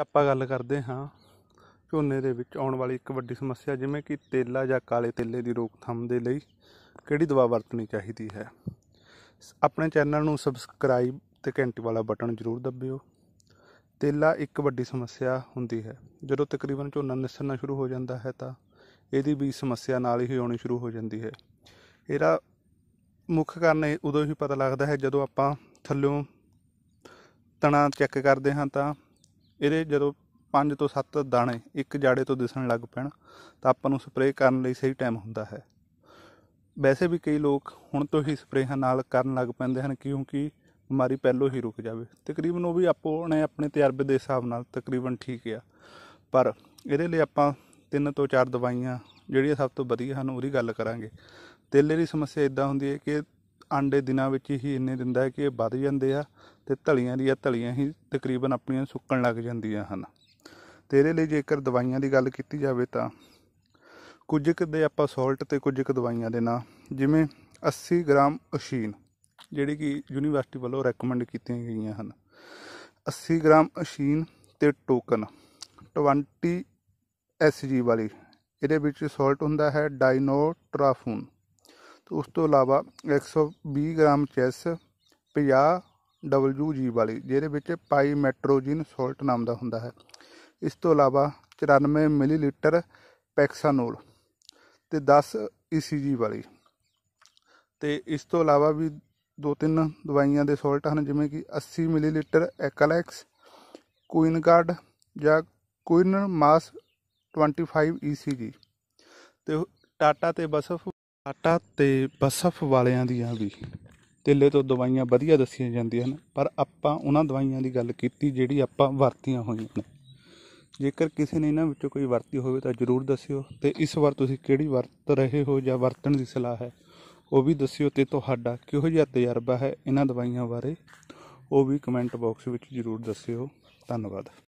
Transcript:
ਆਪਾਂ ਗੱਲ ਕਰਦੇ ਹਾਂ ਝੋਨੇ ਦੇ ਵਿੱਚ ਆਉਣ ਵਾਲੀ ਇੱਕ ਵੱਡੀ ਸਮੱਸਿਆ ਜਿਵੇਂ ਕਿ ਤੇਲਾ ਜਾਂ ਕਾਲੇ ਤੇਲੇ ਦੀ ਰੋਕਥਾਮ ਦੇ ਲਈ ਕਿਹੜੀ ਦਵਾ ਵਰਤਣੀ ਚਾਹੀਦੀ ਹੈ ਆਪਣੇ ਚੈਨਲ ਨੂੰ ਸਬਸਕ੍ਰਾਈਬ ਤੇ ਘੰਟੀ ਵਾਲਾ ਬਟਨ ਜ਼ਰੂਰ ਦਬਿਓ ਤੇਲਾ ਇੱਕ ਵੱਡੀ ਸਮੱਸਿਆ ਹੁੰਦੀ ਹੈ ਜਦੋਂ ਤਕਰੀਬਨ ਝੋਨਾ ਨਿਸਰਨਾ ਸ਼ੁਰੂ ਹੋ ਜਾਂਦਾ ਹੈ ਤਾਂ ਇਹਦੀ ਵੀ ਸਮੱਸਿਆ ਨਾਲ ਹੀ ਆਉਣੀ ਸ਼ੁਰੂ ਹੋ ਜਾਂਦੀ ਹੈ ਇਹਦਾ ਮੁੱਖ ਕਾਰਨ ਉਦੋਂ ਹੀ ਪਤਾ ਲੱਗਦਾ ਹੈ ਜਦੋਂ ਆਪਾਂ ਥੱਲੋਂ ਤਣਾ ਚੈੱਕ ਕਰਦੇ ਹਾਂ ਤਾਂ ਇਹਦੇ ਜਦੋਂ 5 ਤੋਂ 7 ਦਾਣੇ ਇੱਕ ਜਾੜੇ ਤੋਂ ਦਿਸਣ ਲੱਗ ਪੈਣ ਤਾਂ ਆਪਾਂ ਨੂੰ ਸਪਰੇਅ ਕਰਨ ਲਈ ਸਹੀ ਟਾਈਮ ਹੁੰਦਾ ਹੈ ਵੈਸੇ ਵੀ ਕਈ ਲੋਕ ਹੁਣ ਤੋਂ ਹੀ ਸਪਰੇਹਾਂ ਨਾਲ ਕਰਨ ਲੱਗ ਪੈਂਦੇ ਹਨ ਕਿਉਂਕਿ ਬਿਮਾਰੀ ਪਹਿਲੋਂ ਹੀ ਰੁਕ ਜਾਵੇ ਤਕਰੀਬਨ ਉਹ ਵੀ ਆਪੋ ਆਪਣੇ ਤਜਰਬੇ ਦੇ ਹਿਸਾਬ ਨਾਲ ਤਕਰੀਬਨ ਠੀਕ ਆ ਪਰ ਇਹਦੇ ਲਈ ਆਪਾਂ ਤਿੰਨ ਤੋਂ ਚਾਰ ਦਵਾਈਆਂ ਜਿਹੜੀਆਂ ਸਭ ਤੋਂ ਵਧੀਆ ਹਨ ਉਹਦੀ ਗੱਲ ਕਰਾਂਗੇ ਤੇਲੇ ਦੀ ਸਮੱਸਿਆ ਇਦਾਂ ਹੁੰਦੀ ਹੈ ਕਿ ਅੰਡੇ ਦਿਨਾਂ ਵਿੱਚ ਹੀ ਇੰਨੇ ਦਿੰਦਾ ਹੈ ਕਿ ਇਹ ਵੱਧ ਜਾਂਦੇ ਆ ਤੇ ਧਲੀਆਂ ਦੀਆਂ ਧਲੀਆਂ ਹੀ ਤਕਰੀਬਨ ਆਪਣੀਆਂ ਸੁੱਕਣ ਲੱਗ ਜਾਂਦੀਆਂ ਹਨ ਤੇਰੇ ਲਈ ਜੇਕਰ ਦਵਾਈਆਂ ਦੀ ਗੱਲ ਕੀਤੀ ਜਾਵੇ ਤਾਂ ਕੁਝ ਕੁ ਦੇ ਆਪਾਂ ਸਾਲਟ ਤੇ ਕੁਝ ਕੁ ਦਵਾਈਆਂ ਦੇ ਨਾਂ ਜਿਵੇਂ 80 ਗ੍ਰਾਮ ਅਸ਼ੀਨ ਜਿਹੜੀ ਕਿ ਯੂਨੀਵਰਸਿਟੀ ਵੱਲੋਂ ਰეკਮੈਂਡ ਕੀਤੀਆਂ ਗਈਆਂ ਹਨ 80 ਗ੍ਰਾਮ ਅਸ਼ੀਨ ਤੇ ਟੋਕਨ 20 ਐਸਜੀ ਵਾਲੀ ਇਹਦੇ ਵਿੱਚ ਸਾਲਟ ਹੁੰਦਾ ਹੈ ਡਾਈਨੋਟ੍ਰਾਫੂਨ ਤੇ ਉਸ ਤੋਂ ਇਲਾਵਾ 120 ਗ੍ਰਾਮ ਚੈਸ 50 WG ਵਾਲੀ ਜਿਹਦੇ ਵਿੱਚ ਪਾਈ ਮੈਟਰੋਜਿਨ ਸੋਲਟ ਨਾਮ ਦਾ ਹੁੰਦਾ ਹੈ ਇਸ ਤੋਂ ਇਲਾਵਾ 94 ਮਿਲੀਲੀਟਰ ਪੈਕਸਾਨੋਲ ਤੇ 10 ECG ਵਾਲੀ ਤੇ ਇਸ ਤੋਂ ਇਲਾਵਾ ਵੀ ਦੋ ਤਿੰਨ ਦਵਾਈਆਂ ਦੇ ਸੋਲਟ ਹਨ ਜਿਵੇਂ ਕਿ 80 ਮਿਲੀਲੀਟਰ ਐਕਲੈਕਸ ਕੁਇਨ ਗਾਰਡ ਜਾਂ ਕੁਇਨ ਮਾਸ 25 ECG ਤੇ ਟਾਟਾ ਤੇ ਬਸਫ ਆਟਾ ਤੇ ਬਸਫ ਵਾਲਿਆਂ ਦੀਆਂ ਵੀ ਤੇਲੇ ਤੋਂ ਦਵਾਈਆਂ ਵਧੀਆ ਦੱਸੀਆਂ ਜਾਂਦੀਆਂ ਹਨ ਪਰ ਆਪਾਂ ਉਹਨਾਂ ਦਵਾਈਆਂ ਦੀ ਗੱਲ ਕੀਤੀ ਜਿਹੜੀ ਆਪਾਂ ਵਰਤੀਆਂ ਹੋਈਆਂ ਨੇ ਜੇਕਰ ਕਿਸੇ ਨੇ ਇਹਨਾਂ ਵਿੱਚੋਂ ਕੋਈ ਵਰਤੀ ਹੋਵੇ ਤਾਂ ਜਰੂਰ ਦੱਸਿਓ ਤੇ ਇਸ ਵਾਰ ਤੁਸੀਂ ਕਿਹੜੀ ਵਰਤ ਰਹੇ ਹੋ ਜਾਂ ਵਰਤਣ ਦੀ ਸਲਾਹ ਹੈ ਉਹ ਵੀ ਦੱਸਿਓ ਤੇ ਤੁਹਾਡਾ ਕਿਹੋ ਜਿਹਾ ਤਜਰਬਾ ਹੈ ਇਹਨਾਂ ਦਵਾਈਆਂ ਬਾਰੇ ਉਹ ਵੀ ਕਮੈਂਟ ਬਾਕਸ ਵਿੱਚ ਜਰੂਰ ਦੱਸਿਓ ਧੰਨਵਾਦ